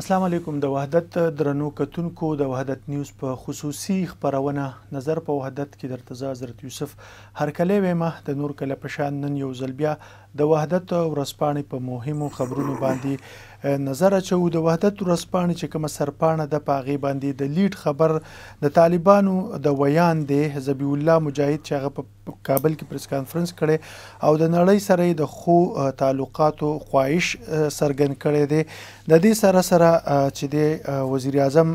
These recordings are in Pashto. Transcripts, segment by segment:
السلام علیکم د وحدت درنو کتونکو د وحدت نیوز په خصوصي خبرونه نظر په وحدت کې درتزه حضرت یوسف هر کله ویمه د نور کله پشان نن یو زلبیا د وحدت ورسپانې په مهمو خبرونو باندې نظر اچو د وحدت ورځپاڼې چې کومه سرپاڼه د پاغي باندې د لیډ خبر د طالبانو د ویان دی حزب الله مجاهد چې هغه په کابل کې پریس کانفرنس کړي او د نړۍ سره د خو تعلقاتو خواهش سرګن کړي دی د دې سره سره چې د وزیر اعظم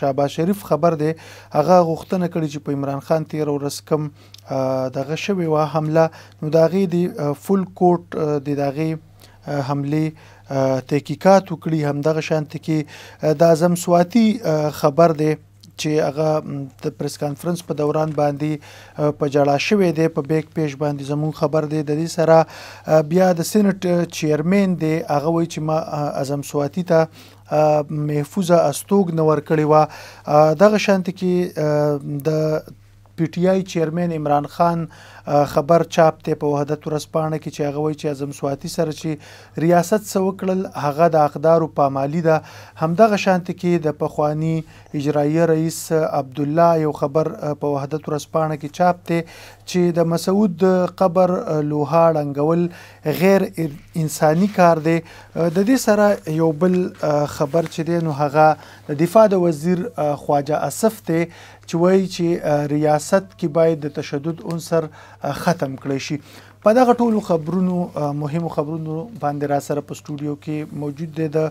شابه شریف خبر دی هغه غوښتنه کړې چې په عمران خان تیر ورځ کم دغه شوی و حمله نو داغي دی فول کوټ دی داغي حمله تحقیقات وکړي همدغه شانت کې د اعظم سواتی خبر دی چې هغه د پریس کانفرنس په دوران باندې په جړا شوې ده په بیک پیج باندې زمون خبر دی د دې سره بیا د سېنات چیرمن دی هغه وایي چې ما اعظم سواتی ته محفوظه استوګ نور کړی و دغه شانت کې د پی ټی آی چیرمن عمران خان خبر چاپ ته په وحدت ورسپانه کې چې هغه وایي چې اعظم سواتی سره چې ریاست سو کړل هغه د اقدارو پامالي ده همدغه شانت کې د پخوانی اجرایي رئیس عبد الله یو خبر په وحدت ورسپانه کې چاپ ته چې د مسعود قبر لوها ډنګول غیر انساني کار دی د دې سره یو بل خبر چې دی نو هغه د دفاع د وزیر خواجه اسف ته چې وایي چې ریاست کې باید د تشدد عنصر ختم کړی شي په دغه ټولو خبرونو مهمو خبرونو باندې را سره په سټوډیو کې موجود دی د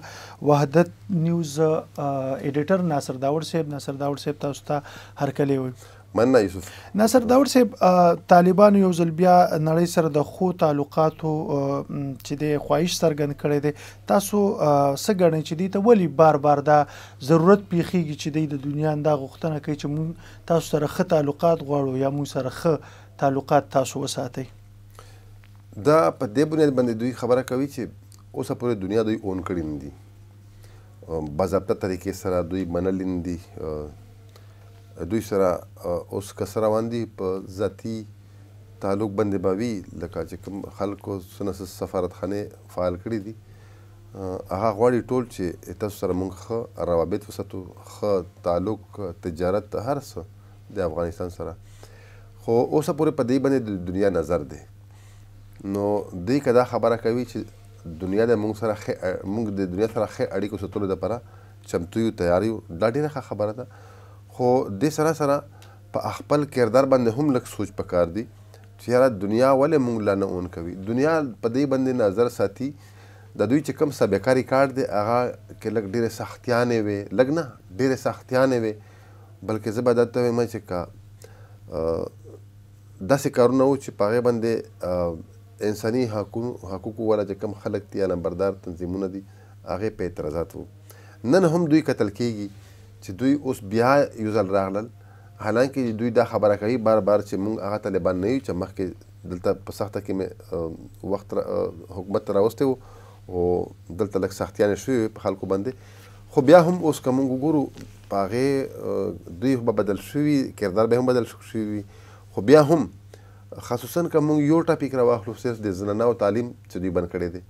وحدت نیوز ایډیټر ناصر داوړ صاحب ناصر داوړ صاحب تاسو ته هرکلی وایم مننه یوسف ناصر داوړ صاحب طالبان یو ځل بیا نړۍ سره د خو تعلقاتو چې د خواهش څرګند کړي دي تاسو څه ګڼئ چې دوی ته ولې بار بار دا ضرورت پیښیږي چې دوی د دنیا دا غوښتنه کوي چې مون تاسو سره ښه تعلقات غواړو یا مون سره ښه تعلقات تاسو وساتئ دا په دې بنیاد باندې دوی خبره کوي چې اوسه پورې دنیا دوی اون کړی نه دي باضابطه طریقې سره دوی منل نه دي دوی سره اوس کس روان دي په ذاتي تعلق باندې باوي لکه چې کوم خلکو سنه سفارتخانه فعال کړی دي هغه غواړي ټول چې تاسو سره موږ ښه روابط وساتو ښه تعلق تجارت هر څه د افغانستان سره خو اوسه پورې په دې باندې د دنیا نظر دی نو دې کدا خبره کوي چې دنیا د موږ سره خی... موږ د دنیا سره خې اړیکو ستولو لپاره چمتو یو تیار یو دا ډیره خبره ده خو دې سره سره په خپل کردار باندې هم لږ سوچ پکار دی چې یاره دنیا ولې موږ لا نه اون کوي دنیا په دې باندې نظر ساتي د دوی چې کم سبقاري کار دی هغه کې لږ ډیره سختیانې وي لږ نه ډیره سختیانې وي بلکې زه به درته وایم چې که داسې کارونه وو چې په هغې باندې انساني حقوقو والا چې کوم خلک دي یا نمبردار تنظیمونه دي هغې په اعتراضات وو نن هم دوی کتل کیږي چې دوی اوس بیا یو ځل راغلل حالانکه دوی دا خبره کوي بار بار چې موږ هغه طالبان نه یو چې مخکې دلته په سخته کې مې وخت حکومت ته راوستی وو او دلته لږ سختیانې شوې په خلکو باندې خو بیا هم اوس که موږ وګورو په هغې دوی به بدل شوي کردار به هم بدل شوي خو بیا هم خصوصا که مونږ یو ټاپیک راواخلو صرف د زنانه او تعلیم چې دوی بند کړی دی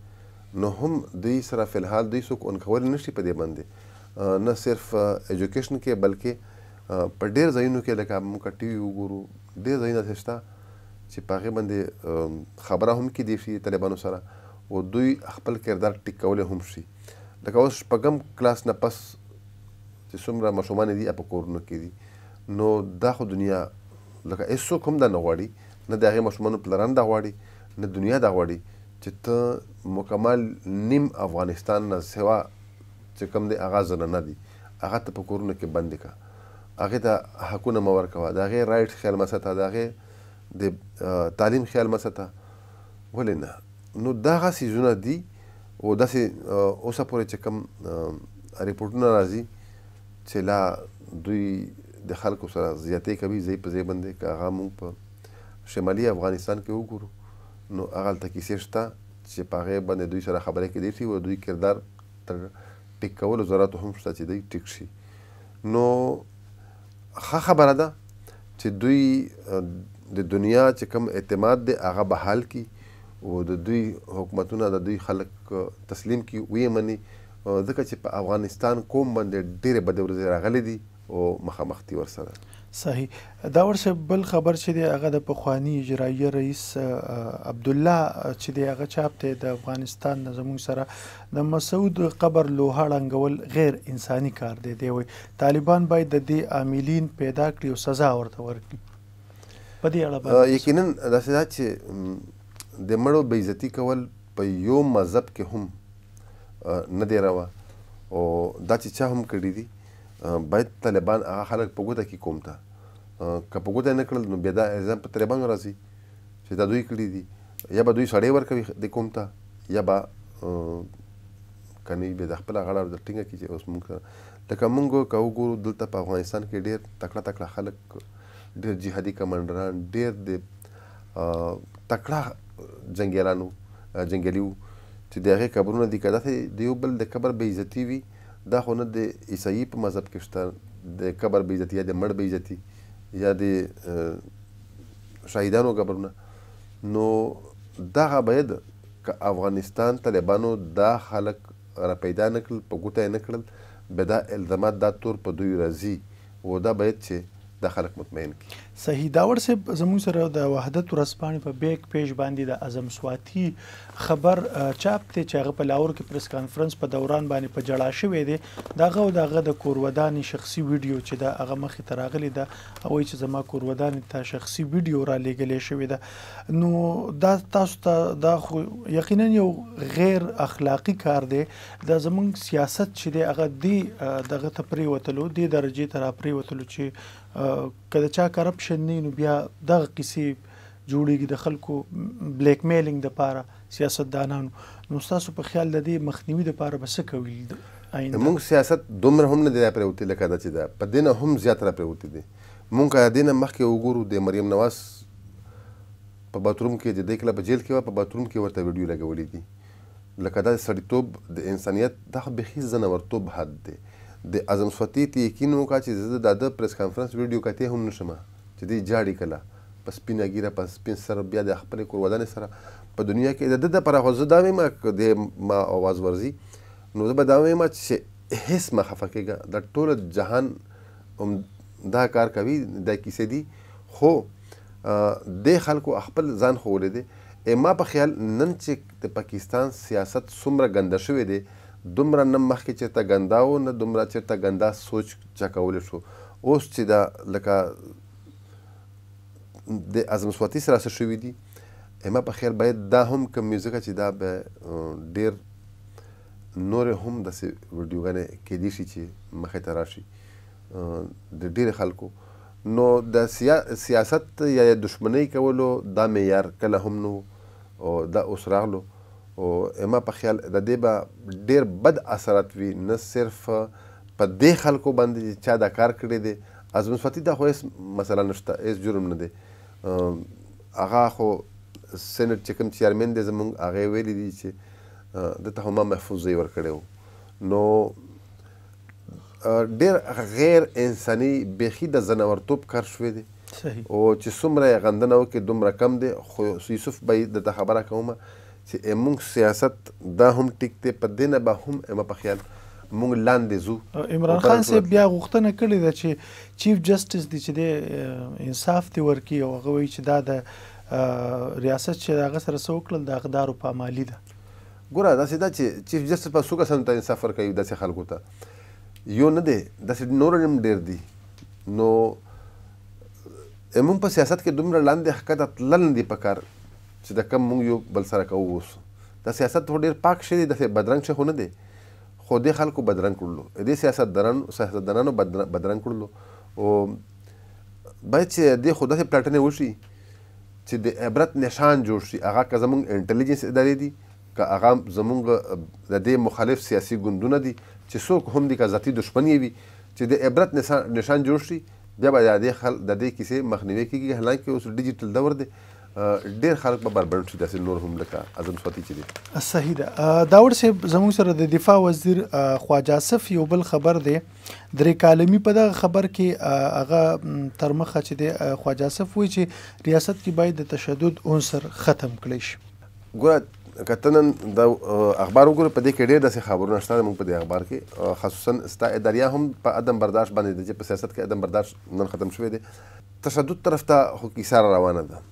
نو هم دوی سره فلحال دوی څوک انکول نشي په دې باندې نه صرف ایجوکیشن کې بلکې په ډېر ځایونو کې لکه موږ ټي وي وګورو ډېر ځایونه شته چې په هغې باندې خبره هم کېدی شي طالبانو سره او دوی خپل کردار ټیک کولی هم شي لکه اوس شپږم کلاس نه پس چې څومره ماشومان دي په کورونو کې دي نو دا خو دنیا لکه هیڅوک هم دا نه غواړي نه د هغې ماشومانو پلران دا غواړي نه دنیا دا غواړي چې ته مکمل نیم افغانستان نه سوا چې کوم دی هغه زنانه دي هغه ته په کورونو کې بندې کړه هغې ته حقونه مه ورکوه د هغې رایټ خیال مه ساته د هغې د تعلیم خیال مه ساته ولې نه نو دغه سیزونه دي او داسې اوسه پورې چې کوم ریپورټونه راځي چې لا دوی د خلکو سره زیاتې کوي ځای په ځای باندې که هغه موږ په شمالي افغانستان کې وګورو نو هغه هلته کیسې شته چې په هغې باندې دوی سره خبرې کېدای شي او دوی کردار تر ټیک کولو ضرورت هم شته چې دوی ټیک شي نو ښه خبره ده چې دوی د دنیا چې کم اعتماد دی هغه بحال کی او د دوی حکومتونه د دوی خلک تسلیم کی وی منی ځکه چې په افغانستان کوم باندې ډېرې بد ورځې راغلي دي او مخامخ تي ورسره صحیح دا ورسه بل خبر چې دی هغه د پخوانی اجرایي رئیس عبد الله چې دی هغه چاپ ته د افغانستان نظمون سره د مسعود قبر لوها لنګول غیر انساني کار دی دی وي طالبان باید د دې عاملین پیدا کړي او سزا ورته ورکړي په دې اړه باندې یقینا دا سزا چې د مړو بې عزتي کول په یو مذهب کې هم نه دی روا او دا چې چا هم کړی دی باید طالبان هغه خلک په ګوته کې کوم ته که په ګوته نه کړل نو بیا دا الزام په طالبانو راځي چې دا دوی کړي دي یا به دوی سړی ورکوي د کوم ته یا به کني به د خپل غاړه د ټینګه کې اوس موږ لکه موږ که وګورو دلته په افغانستان کې ډېر تکړه تکړه خلک ډېر جهادي کمانډران ډېر د تکړه جنگیالانو جنگلیو چې د هغې قبرونه دي که داسې د یو بل د قبر بې عزتي وي دا خو نه د عیسایي په مذهب کې شته د قبر به عزتي یا د مړ به عزتي یا د شهیدانو قبرونه نو دغه باید که افغانستان طالبانو دا خلک را پیدا نه کړل په ګوته یې نه کړل به دا الزامات دا تور په دوی راځي و دا باید چې دا خلک مطمئن کړي صحیح داور صاحب زموږ سره د وحدت ورځپاڼې په بیک پیج باندې د اعظم سواتی خبر چاپ ته چې هغه په لاور کې پریس کانفرنس په دوران باندې په جړا شوې ده دغه او دغه د کورودانې شخصي ویډیو چې د هغه مخې ته راغلي ده او چې زما کورودانې ته شخصي ویډیو را لېګلې شوې ده نو دا تاسو ته دا خو یقینا یو غیر اخلاقی کار دی د زمونږ سیاست چې دی هغه دی دغه ته پریوتلو دی درجه ته را پریوتلو چې کله چا کرپشن اپشن نه نو بیا دغه قصې جوړیږي د خلکو بلیک میلینګ د پاره سیاستدانانو نو تاسو په خیال د دې مخنیوي د پاره بس کوي موږ سیاست دومره هم نه دی پرېوتی لکه دا چې دا په دینه هم زیات را پرېوتی دی موږ دینه مخکې وګورو د مریم نواز په باتروم کې د دې کله په جیل کې و په باتروم کې ورته ویډیو لګولې دي لکه دا سړیتوب د انسانیت دغه بخي زنورتوب حد دی د اعظم سفتی ته یقین وکړه چې زه د پریس کانفرنس ویډیو کتې هم نشم چې دی جاړي کله پس پینه ګیره پس پین سره بیا د خپل کور ودانې سره په دنیا کې د د پر خوځ دا ما د ما आवाज ورزي نو زه به دا ما چې هیڅ مخافه کېږه د ټول جهان دا کار کوي دا کیسې دي خو د خلکو خپل ځان خو ولید ما په خیال نن چې د پاکستان سیاست څومره ګنده شوې ده دومره نه مخکې چېرته ګندا و نه دومره چېرته ګندا سوچ چا کول شو اوس چې دا لکه د اعظم سواتی سره سره شوې دي اما په خیر باید دا هم کوم میوزیک چې دا به ډیر نور هم د سې ویډیوګانې کې دي شي چې مخې ته راشي د ډیر خلکو نو د سیاست یا دښمنۍ کولو دا معیار کله هم نو او دا اوس راغلو او اما په خیال د دې به ډیر بد اثرات وي نه صرف په دې خلکو باندې چې چا دا کار کړی دی از مثبتي دا خو هیڅ مسله نشته هیڅ جرم نه دی هغه خو سینټ چې کوم چیرمن دی زمونږ هغه ویلي دي چې د ته هم محفوظ ځای ورکړی نو ډیر غیر انساني بیخي د زنورتوب کار شوی دی او چې څومره غندنه وکړي دومره کم دی خو یوسف به د خبره کومه چې موږ سیاست دا هم ټیک دی په دې نه به هم ما په خیال مونږ لاندې زو عمران خان صاحب بیا غوښتنه کړې ده چې چیف جسټس دی چې د انصاف دی ورکی او هغه وی چې دا د ریاست چې هغه سره سوکل د اقدارو په مالی ده ګوره دا سیدا چې چیف جسټس په سوکه سم ته انصاف ورکوي داسې خلکو ته یو نه دی داسې نور هم ډیر دی نو موږ په سیاست کې دومره لاندې حقیقت تلل نه دي پکار چې دا کم موږ یو بل سره کوو اوس دا سیاست ډېر پاک شی دی داسې بدرنګ شی خو نه دی خو دې خلکو بدرنګ کړلو دې سیاستدارانو سیاستدارانو بدرنګ کړلو او باید چې دې خو داسې پلټنې وشي چې د عبرت نشان جوړ شي هغه که زمونږ انټلیجنس ادارې دي که هغه زمونږ د دې مخالف سیاسي ګوندونه دي چې څوک هم دي که ذاتي دښمني وي چې د عبرت نشان جوړ شي بیا به د دې خل د دې کیسې مخنیوي کیږي حالانکه اوس ډیجیټل دور دی ډیر خلک په بربند شي داسې نور هم لکه اعظم سوتی چې دي صحیح ده داوود صاحب زموږ سره د دفاع وزیر خواجه اسف یو بل خبر دی درې کالمی په دغه خبر کې هغه تر مخه چې دی خواجه اسف وایي چې ریاست کې باید د تشدد عنصر ختم کړي شي ګوره کتنن د اخبار وګوره په دې کې ډېر داسې خبرونه شته موږ په دې اخبار کې خصوصا ستا اداریا هم په عدم برداشت باندې د چې په سیاست کې عدم برداشت نن ختم شوی دی تشدد طرف ته خو کیسار روانه ده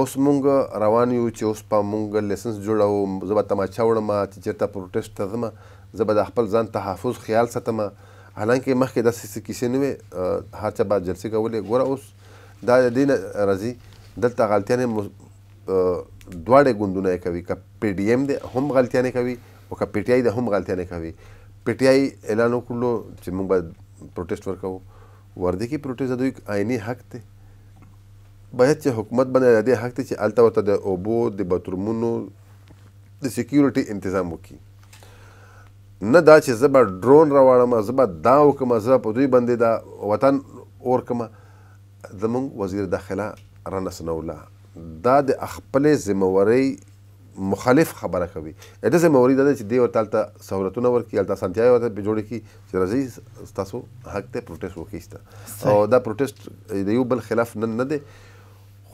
اوس مونږ روان یو چې اوس په مونږ لیسنس جوړو زه به تماچا وړم چې چېرته پروټیسټ ته ځم زه به د خپل ځان تحفظ خیال ساتم حالانکه مخکې داسې کیسې نه وې هر چا به جلسې کولې ګوره اوس دا د دې نه راځي دلته غلطیانې دواړه ګوندونه یې کوي که پی ډي ایم دی هم غلطیانې کوي او که پی ټي آی دی هم غلطیانې کوي پی ټي آی اعلان وکړلو چې مونږ به پروټیسټ ورکوو وردی کې پروټیسټ د دوی آینی حق دی باید چې حکومت باندې د دې حق ته چې الته ورته د اوبو د بترومونو د سکیورټي تنظیم وکړي نه دا چې زبر ډرون راوړم زبر دا وکم زبر په دوی باندې دا وطن اور کما زمونږ وزیر داخله رانه سنوله دا د خپل ذمہوري مخالف خبره کوي اته ذمہوري ده چې دی ورته تلته سہولتونه ورکړي الته سنتیا ورته به جوړ کړي چې راځي تاسو حق ته پروټیست وکړي او دا پروټیست د یو بل خلاف نه نه دی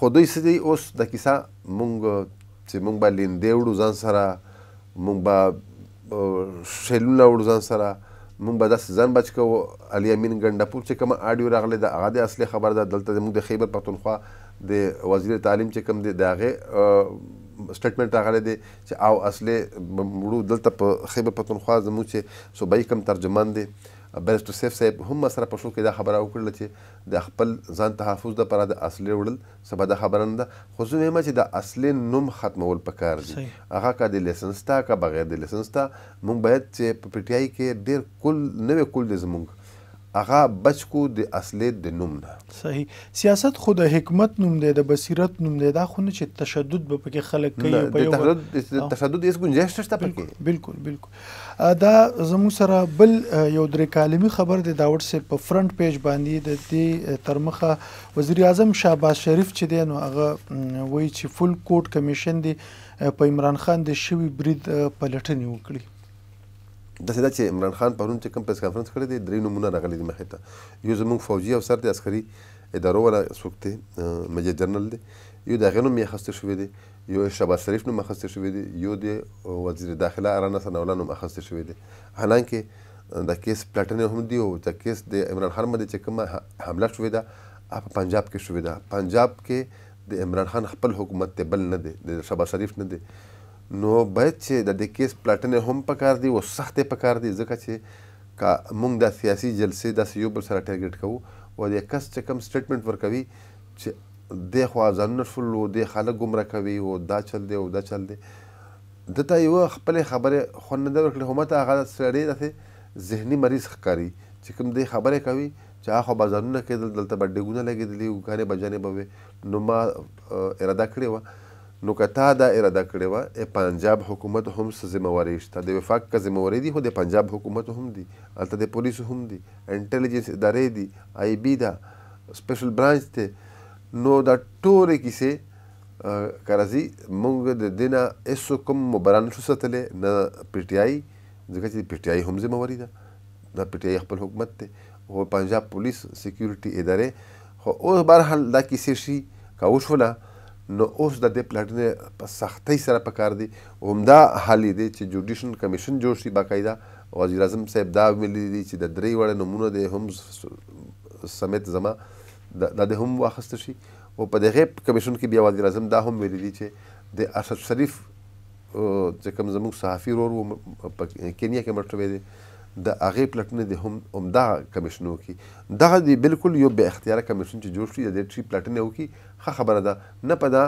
خو دوی څه دی اوس د کیسه مونږ چې مونږ به لیندې وړو ځان سره مونږ به شیلونه وړو ځان سره مونږ به داسې ځان بچ کوو علي امین ګنډاپور چې کومه آډیو راغلی د هغه د اصلي خبر ده دلته زموږ د خیبر پښتونخوا د وزیر تعلیم چې کوم دی د هغې سټیټمنټ راغلی دی چې او اصلي مړو دلته په خیبر پښتونخوا زموږ چې صوبایي کم ترجمان دی برز ټوسیف صاحب هم سره په شو کې دا خبره وکړله چې د خپل ځان تحفظ لپاره د اصلي وړل سبا د خبره نه ده خو زه وایم چې د اصلي نوم ختمول پکار دي هغه کا د لیسنس تا کا بغیر د لیسنس تا مونږ باید چې په پی ټی آی کې ډېر کل نوې کل دی زمونږ هغه بچ کو د اصلې د نوم نه صحیح سیاست خو د حکمت نوم دی د بصیرت نوم دی دا خو نه چې تشدد به پکې خلک کوي په یو تشدد تشدد هیڅ گنجائش نشته پکې بالکل بالکل دا زمو سره بل یو درې کالمی خبر دی داوود سه په فرنٹ پیج باندې د دې ترمخه وزیر اعظم شهباز شریف چې دی نو هغه وایي چې فول کوټ کمیشن دی په عمران خان د شوی برید پلټنې وکړي داسې دا چې عمران خان پرون چې کوم پریس کانفرنس کړی دی درې نومونه راغلي دي مخې ته یو زموږ فوجي افسر دی عسکري ادارو والا څوک دی مجر جنرال دی یو د هغې نوم یې اخیستی شوی دی یو شباز شریف نوم اخیستی شوی دی یو د وزیر داخله رانا ثناالله نوم اخیستی شوی دی حالانکه دا کیس پلاټنې هم دی او دا کیس د عمران خان باندې چې کومه حمله شوې ده په پنجاب کې شوې ده پنجاب کې د عمران خان خپل حکومت دی بل نه دی د شباز شریف نه دی نو باید چې د دې کیس پلاتنې هم پکار دي او سختې پکار دي ځکه چې کا موږ د سیاسي جلسې د یو بل سره ټارګټ کوو او د کس چې کم سټیټمنټ ورکوي چې د خو ځانونه شول او د خلک ګمرا کوي او دا چل دی او دا چل دی دته یو خپل خبره خوند نه ورکړي هم ته هغه سړی د ذهني مریض ښکاری چې کوم دی خبره کوي چې هغه بازارونه کې دلته بډګونه لګېدلی او غاره بجانه بوي نو ما اراده کړې و نو که تا دا اراده کړې وه پنجاب حکومت هم څه ذمواري شته د وفاق که ذمواري دي خو د پنجاب حکومت هم دي هلته د پولیسو هم دي انټلیجنس ادارې دي آی بي ده سپیشل برانچ دی نو دا ټولې کیسې که راځي موږ د دې نه هېڅوک کوم مبرا نشو ساتلی نه پی ټي آی ځکه چې پی ټي آی هم ذمواري ده دا پی ټي آی خپل حکومت دی خو پنجاب پولیس سکیورټي ادارې خو اوس بهرحال دا کیسې شي که وشوله نو اوس د دې پلټنې په سختۍ سره پکار دي همدا حل دی چې جوډیشن کمیشن جوړ شي باقاعده وزیر اعظم صاحب دا ویلي دي چې د درې وړه نمونه د هم سمیت زما دا د هم واخیسته شي او په دغه کمیشن کې بیا وزیر اعظم دا هم ویلي دي چې د اشرف شریف چې کوم زموږ صحافي ورور و په کینیا کې مرټوي دی د هغې پلټنې د هم همدغه کمیشن وکړي دغه د بالکل یو بې اختیاره کمیشن چې جوړ شي د دې ټري پلټنې وکړي ښه خبره ده نه په دا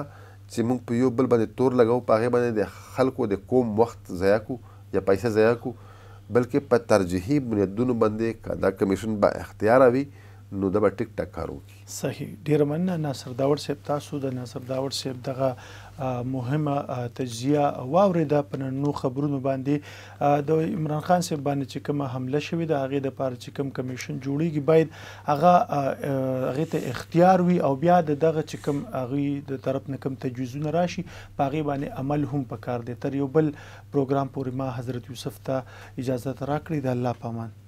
چې موږ په یو بل باندې تور لګو په هغې باندې د خلکو د کوم وخت ضایع کو یا پیسې ضایع کو بلکې په ترجیحي بنیادونو باندې دا کمیشن با اختیاره وي نو دا به ټیک ټاک کار وکړي صحیح ډیر مننه ناصر داوړ صاحب تاسو د ناصر داوړ صاحب دغه مهمه تجزیه واوریده په نو خبرونو باندې د عمران خان صاحب باندې چې کومه حمله شوې ده هغه د پاره چې کوم کمیشن جوړیږي باید هغه هغه ته اختیار وي او بیا دغه چې کوم هغه د طرف نه کوم تجویزونه راشي په هغه باندې عمل هم پکار دی تر یو بل پروګرام پورې ما حضرت یوسف ته اجازه راکړې ده الله پامان